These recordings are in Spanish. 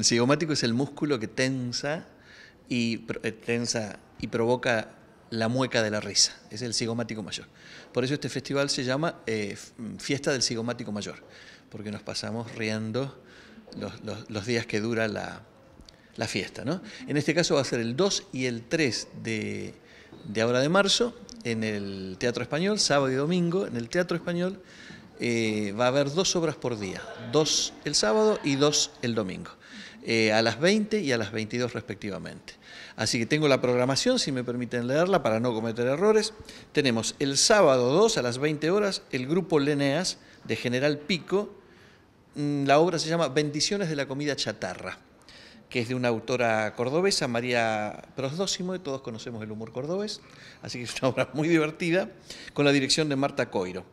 El cigomático es el músculo que tensa y, eh, tensa y provoca la mueca de la risa. Es el cigomático mayor. Por eso este festival se llama eh, mm, Fiesta del Cigomático Mayor, porque nos pasamos riendo los, días que dura la, fiesta. En este caso va a ser el 2 y el 3 de, de ahora de marzo en el Teatro Español, sábado y domingo, en el Teatro Español. Eh, va a haber dos obras por día, dos el sábado y dos el domingo, eh, a las 20 y a las 22 respectivamente. Así que tengo la programación, si me permiten leerla para no cometer errores. Tenemos el sábado 2 a las 20 horas el grupo Leneas de General Pico. Mm, la obra se llama Bendiciones de la comida chatarra que es de una autora cordobesa, María Prosdósimo, y todos conocemos el humor cordobés, así que es una obra muy divertida, con la dirección de Marta Coiro.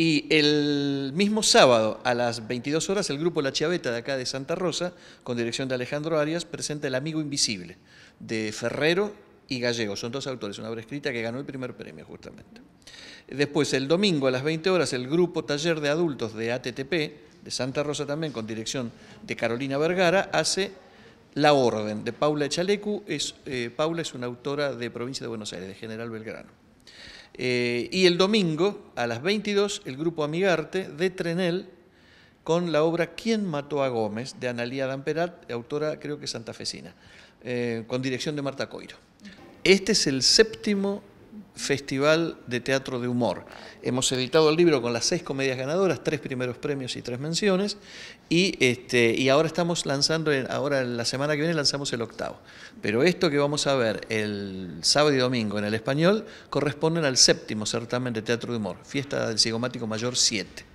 Y el mismo sábado, a las 22 horas, el grupo La Chaveta de acá de Santa Rosa, con dirección de Alejandro Arias, presenta El Amigo Invisible, de Ferrero y Gallego. Son dos autores, una obra escrita que ganó el primer premio, justamente. Después, el domingo, a las 20 horas, el grupo Taller de Adultos de ATTP, de Santa Rosa también, con dirección de Carolina Vergara, hace La Orden, de Paula Chalecu. Es, eh, Paula es una autora de provincia de Buenos Aires, de General Belgrano. Eh, y el domingo, a las 22, el grupo Amigarte de Trenel con la obra ¿Quién mató a Gómez? de Analía Damperat, autora creo que santafesina, eh, con dirección de Marta Coiro. Este es el séptimo Festival de Teatro de Humor. Hemos editado el libro con las seis comedias ganadoras, tres primeros premios y tres menciones, y, este, ahora estamos lanzando, ahora la semana que viene lanzamos el octavo. Pero esto que vamos a ver el sábado y domingo en el español corresponden al séptimo certamen de Teatro de Humor, Fiesta del Cigomático Mayor 7.